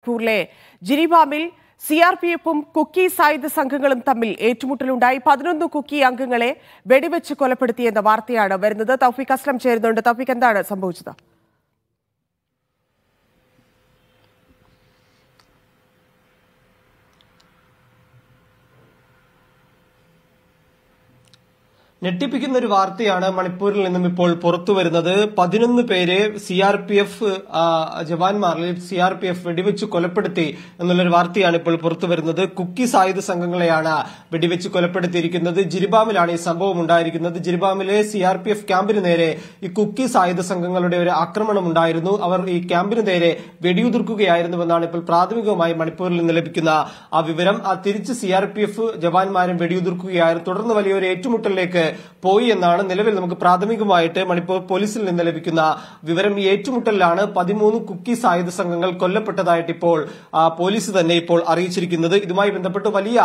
മണിക്കൂറിലെ ജിനിബാമിൽ C R P എഫും കുക്കി സായുധ സംഘങ്ങളും തമ്മിൽ ഏറ്റുമുട്ടലുണ്ടായി പതിനൊന്ന് കുക്കി അംഗങ്ങളെ വെടിവെച്ച് കൊലപ്പെടുത്തിയെന്ന വാർത്തയാണ് വരുന്നത് തൗഫീഖ് അസ്ലം ചേരുന്നുണ്ട് തൗഫിക് എന്താണ് സംഭവിച്ചത് ഞെട്ടിപ്പിക്കുന്ന ഒരു വാർത്തയാണ് മണിപ്പൂരിൽ നിന്നും ഇപ്പോൾ പുറത്തു വരുന്നത് പതിനൊന്ന് പേരെ സി ആർ പി എഫ് ജവാൻമാരിൽ സി ആർ പി എഫ് വെടിവെച്ച് കൊലപ്പെടുത്തി എന്നുള്ളൊരു വാർത്തയാണ് ഇപ്പോൾ പുറത്തു വരുന്നത് കുക്കി സായുധ സംഘങ്ങളെയാണ് വെടിവെച്ച് കൊലപ്പെടുത്തിയിരിക്കുന്നത് ജിരിബാമിലാണ് ഈ സംഭവം ഉണ്ടായിരിക്കുന്നത് ജിരിബാമിലെ സി ആർ പി എഫ് ക്യാമ്പിന് നേരെ ഈ കുക്കി സായുധ സംഘങ്ങളുടെ ഒരു ആക്രമണം ഉണ്ടായിരുന്നു അവർ ഈ ക്യാമ്പിന് നേരെ വെടിയുതിർക്കുകയായിരുന്നുവെന്നാണ് ഇപ്പോൾ പ്രാഥമികമായി മണിപ്പൂരിൽ നിന്ന് ലഭിക്കുന്ന ആ വിവരം ആ തിരിച്ച് സി ആർ പി എഫ് ജവാന്മാരും വെടിയുതിർക്കുകയായിരുന്നു തുടർന്ന് വലിയൊരു ഏറ്റുമുട്ടലിലേക്ക് പോയി എന്നാണ് നിലവിൽ നമുക്ക് പ്രാഥമികമായിട്ട് മണിപ്പൂർ പോലീസിൽ നിന്ന് ലഭിക്കുന്ന വിവരം ഏറ്റുമുട്ടലിലാണ് പതിമൂന്ന് കുക്കി സായുധ സംഘങ്ങൾ കൊല്ലപ്പെട്ടതായിട്ട് ഇപ്പോൾ പോലീസ് തന്നെ ഇപ്പോൾ അറിയിച്ചിരിക്കുന്നത് ഇതുമായി ബന്ധപ്പെട്ട് വലിയ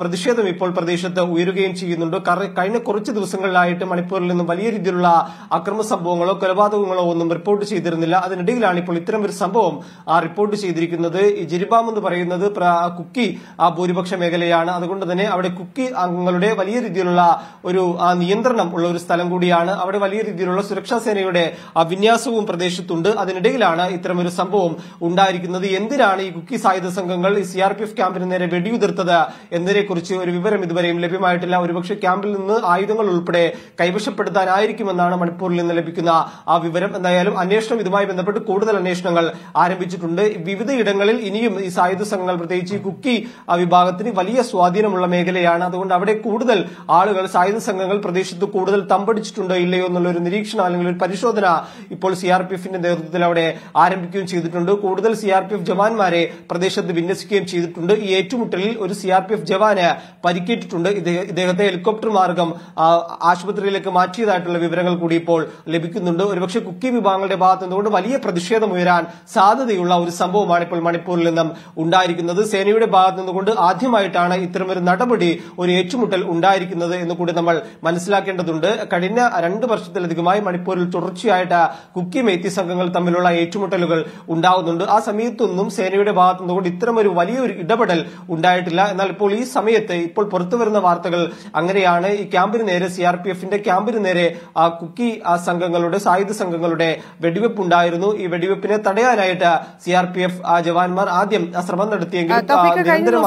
പ്രതിഷേധം ഇപ്പോൾ പ്രദേശത്ത് ഉയരുകയും ചെയ്യുന്നുണ്ട് കഴിഞ്ഞ കുറച്ച് ദിവസങ്ങളിലായിട്ട് മണിപ്പൂരിൽ നിന്നും വലിയ രീതിയിലുള്ള അക്രമ സംഭവങ്ങളോ കൊലപാതകങ്ങളോ ഒന്നും റിപ്പോർട്ട് ചെയ്തിരുന്നില്ല അതിനിടയിലാണ് ഇപ്പോൾ ഇത്തരം ഒരു സംഭവം റിപ്പോർട്ട് ചെയ്തിരിക്കുന്നത് ജിരിബാം എന്ന് പറയുന്നത് കുക്കി ഭൂരിപക്ഷ മേഖലയാണ് അതുകൊണ്ട് തന്നെ അവിടെ കുക്കി അംഗങ്ങളുടെ വലിയ രീതിയിലുള്ള ഒരു ആ നിയന്ത്രണം ഉള്ള ഒരു സ്ഥലം കൂടിയാണ് അവിടെ വലിയ രീതിയിലുള്ള സുരക്ഷാ സേനയുടെ വിന്യാസവും പ്രദേശത്തുണ്ട് അതിനിടയിലാണ് ഇത്തരമൊരു സംഭവം ഉണ്ടായിരിക്കുന്നത് എന്തിനാണ് ഈ കുക്കി സായുധ സംഘങ്ങൾ ഈ സി ആർ പി എഫ് ക്യാമ്പിന് നേരെ വെടിയുതിർത്തത് എന്നതിനെക്കുറിച്ച് ഒരു വിവരം ഇതുവരെയും ലഭ്യമായിട്ടില്ല ഒരുപക്ഷെ ക്യാമ്പിൽ നിന്ന് ആയുധങ്ങൾ ഉൾപ്പെടെ കൈവശപ്പെടുത്താനായിരിക്കുമെന്നാണ് മണിപ്പൂരിൽ നിന്ന് ലഭിക്കുന്ന ആ വിവരം എന്തായാലും അന്വേഷണം ഇതുമായി ബന്ധപ്പെട്ട് കൂടുതൽ അന്വേഷണങ്ങൾ ആരംഭിച്ചിട്ടുണ്ട് വിവിധയിടങ്ങളിൽ ഇനിയും ഈ സായുധ സംഘങ്ങൾ പ്രത്യേകിച്ച് ഈ കുക്കി വിഭാഗത്തിന് വലിയ സ്വാധീനമുള്ള മേഖലയാണ് അതുകൊണ്ട് അവിടെ കൂടുതൽ ആളുകൾ സായുധ സംഘങ്ങൾ പ്രദേശത്ത് കൂടുതൽ തമ്പടിച്ചിട്ടുണ്ടോ ഇല്ലയോ എന്നുള്ള ഒരു നിരീക്ഷണം അല്ലെങ്കിൽ ഒരു പരിശോധന ഇപ്പോൾ സി ആർ പി എഫിന്റെ നേതൃത്വത്തിൽ അവിടെ ആരംഭിക്കുകയും ചെയ്തിട്ടുണ്ട് കൂടുതൽ സി ആർ പി എഫ് ജവാന്മാരെ പ്രദേശത്ത് വിന്യസിക്കുകയും ചെയ്തിട്ടുണ്ട് ഈ ഏറ്റുമുട്ടലിൽ ഒരു സി ആർ പി എഫ് ജവാന് പരിക്കേറ്റിട്ടുണ്ട് ഇദ്ദേഹത്തെ ഹെലികോപ്റ്റർ മാർഗം ആശുപത്രിയിലേക്ക് മാറ്റിയതായിട്ടുള്ള വിവരങ്ങൾ കൂടി ഇപ്പോൾ ലഭിക്കുന്നുണ്ട് ഒരുപക്ഷെ കുക്കി വിഭാഗങ്ങളുടെ ഭാഗത്ത് നിന്നുകൊണ്ട് വലിയ പ്രതിഷേധം ഉയരാൻ സാധ്യതയുള്ള ഒരു സംഭവമാണ് ഇപ്പോൾ മണിപ്പൂരിൽ നിന്നും ഉണ്ടായിരിക്കുന്നത് സേനയുടെ ഭാഗത്ത് നിന്നുകൊണ്ട് ആദ്യമായിട്ടാണ് ഇത്തരമൊരു നടപടി ഒരു ഏറ്റുമുട്ടൽ ഉണ്ടായിരിക്കുന്നത് എന്ന് കൂടി നമ്മൾ മനസ്സിലാക്കേണ്ടതുണ്ട് കഴിഞ്ഞ രണ്ട് വർഷത്തിലധികമായി മണിപ്പൂരിൽ തുടർച്ചയായിട്ട് കുക്കി മേത്തി സംഘങ്ങൾ തമ്മിലുള്ള ഏറ്റുമുട്ടലുകൾ ഉണ്ടാകുന്നുണ്ട് ആ സമയത്തൊന്നും സേനയുടെ ഭാഗത്തു നിന്നുകൊണ്ട് ഇത്തരമൊരു വലിയൊരു ഇടപെടൽ ഉണ്ടായിട്ടില്ല എന്നാൽ ഇപ്പോൾ ഈ സമയത്ത് ഇപ്പോൾ പുറത്തുവരുന്ന വാർത്തകൾ അങ്ങനെയാണ് ഈ ക്യാമ്പിന് നേരെ സി ആർ പി എഫിന്റെ ക്യാമ്പിന് നേരെ ആ കുക്കി സംഘങ്ങളുടെ സായുധ സംഘങ്ങളുടെ വെടിവെപ്പ് ഉണ്ടായിരുന്നു ഈ വെടിവെപ്പിനെ തടയാനായിട്ട് സി ആർ പി എഫ് ജവാന്മാർ ആദ്യം ശ്രമം നടത്തിയെങ്കിലും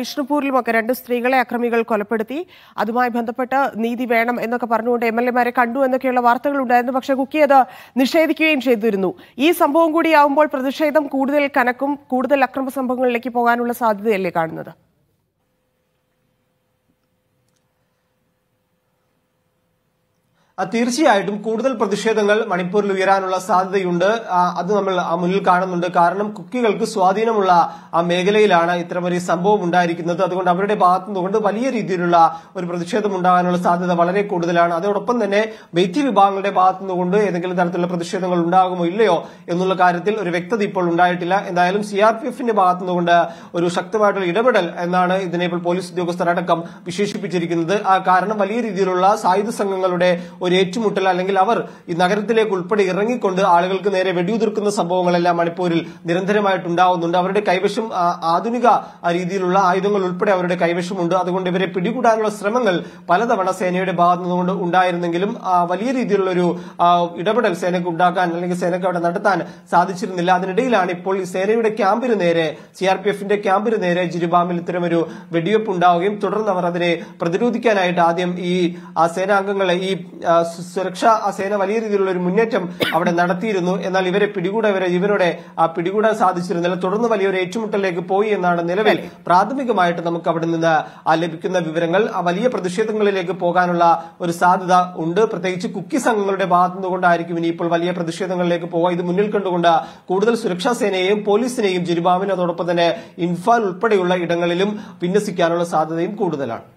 ബിഷ്ണുപൂരിലും ഒക്കെ രണ്ട് സ്ത്രീകളെ അക്രമികൾ കൊലപ്പെടുത്തി അതുമായി ഇതുമായി ബന്ധപ്പെട്ട് നീതി വേണം എന്നൊക്കെ പറഞ്ഞുകൊണ്ട് എം എൽ എമാരെ കണ്ടു എന്നൊക്കെയുള്ള വാർത്തകൾ ഉണ്ടായിരുന്നു പക്ഷെ കുക്കി അത് നിഷേധിക്കുകയും ചെയ്തിരുന്നു ഈ സംഭവം കൂടിയാവുമ്പോൾ പ്രതിഷേധം കൂടുതൽ കനക്കും കൂടുതൽ അക്രമ സംഭവങ്ങളിലേക്ക് പോകാനുള്ള സാധ്യതയല്ലേ കാണുന്നത് തീർച്ചയായിട്ടും കൂടുതൽ പ്രതിഷേധങ്ങൾ മണിപ്പൂരിൽ ഉയരാനുള്ള സാധ്യതയുണ്ട് അത് നമ്മൾ മുന്നിൽ കാണുന്നുണ്ട് കാരണം കുക്കികൾക്ക് സ്വാധീനമുള്ള ആ മേഖലയിലാണ് ഇത്തരമൊരു സംഭവം ഉണ്ടായിരിക്കുന്നത് അതുകൊണ്ട് അവരുടെ ഭാഗത്തു നിന്നുകൊണ്ട് വലിയ രീതിയിലുള്ള ഒരു പ്രതിഷേധം ഉണ്ടാകാനുള്ള സാധ്യത വളരെ കൂടുതലാണ് അതോടൊപ്പം തന്നെ വൈദ്യ വിഭാഗങ്ങളുടെ ഭാഗത്തു നിന്നുകൊണ്ട് ഏതെങ്കിലും തരത്തിലുള്ള പ്രതിഷേധങ്ങൾ ഉണ്ടാകുമോ ഇല്ലയോ എന്നുള്ള കാര്യത്തിൽ ഒരു വ്യക്തത ഇപ്പോൾ ഉണ്ടായിട്ടില്ല എന്തായാലും സി ആർ പി എഫിന്റെ ഭാഗത്തു നിന്നുകൊണ്ട് ഒരു ശക്തമായിട്ടുള്ള ഇടപെടൽ എന്നാണ് ഇതിനെ ഇപ്പോൾ പോലീസ് ഉദ്യോഗസ്ഥരടക്കം വിശേഷിപ്പിച്ചിരിക്കുന്നത് ആ കാരണം വലിയ രീതിയിലുള്ള സായുധ സംഘങ്ങളുടെ ഒരു ഏറ്റുമുട്ടൽ അല്ലെങ്കിൽ അവർ ഈ നഗരത്തിലേക്ക് ഉൾപ്പെടെ ഇറങ്ങിക്കൊണ്ട് ആളുകൾക്ക് നേരെ വെടിയുതിർക്കുന്ന സംഭവങ്ങളെല്ലാം മണിപ്പൂരിൽ നിരന്തരമായിട്ടുണ്ടാവുന്നുണ്ട് അവരുടെ കൈവശം ആധുനിക രീതിയിലുള്ള ആയുധങ്ങൾ ഉൾപ്പെടെ അവരുടെ കൈവശമുണ്ട് അതുകൊണ്ട് ഇവരെ പിടികൂടാനുള്ള ശ്രമങ്ങൾ പലതവണ സേനയുടെ ഭാഗത്തുനിന്നുകൊണ്ട് ഉണ്ടായിരുന്നെങ്കിലും വലിയ രീതിയിലുള്ള ഒരു ഇടപെടൽ സേനയ്ക്ക് ഉണ്ടാക്കാൻ അല്ലെങ്കിൽ സേനയ്ക്ക് അവിടെ നടത്താൻ സാധിച്ചിരുന്നില്ല അതിനിടയിലാണ് ഇപ്പോൾ ഈ സേനയുടെ ക്യാമ്പിന് നേരെ സി ആർ പി എഫിന്റെ ക്യാമ്പിന് നേരെ ജിരുബാമിൽ ഇത്തരമൊരു വെടിവെപ്പ് ഉണ്ടാവുകയും തുടർന്ന് അവർ അതിനെ പ്രതിരോധിക്കാനായിട്ട് ആദ്യം ഈ സേനാംഗങ്ങളെ ഈ സുരക്ഷാ സേന വലിയ രീതിയിലുള്ള ഒരു മുന്നേറ്റം അവിടെ നടത്തിയിരുന്നു എന്നാൽ ഇവരെ പിടികൂടാൻ വരെ ഇവരുടെ പിടികൂടാൻ സാധിച്ചിരുന്നില്ല തുടർന്ന് വലിയൊരു ഏറ്റുമുട്ടലിലേക്ക് പോയി എന്നാണ് നിലവിൽ പ്രാഥമികമായിട്ട് നമുക്ക് അവിടെ നിന്ന് ലഭിക്കുന്ന വിവരങ്ങൾ വലിയ പ്രതിഷേധങ്ങളിലേക്ക് പോകാനുള്ള ഒരു സാധ്യത ഉണ്ട് പ്രത്യേകിച്ച് കുക്കി സംഘങ്ങളുടെ ഭാഗത്തു നിന്നുകൊണ്ടായിരിക്കും ഇനിയിപ്പോൾ വലിയ പ്രതിഷേധങ്ങളിലേക്ക് പോകുക ഇത് മുന്നിൽ കണ്ടുകൊണ്ട് കൂടുതൽ സുരക്ഷാ സേനയെയും പോലീസിനെയും ജിരുബാമിന് തന്നെ ഇൻഫാൽ ഉൾപ്പെടെയുള്ള ഇടങ്ങളിലും വിന്യസിക്കാനുള്ള സാധ്യതയും കൂടുതലാണ്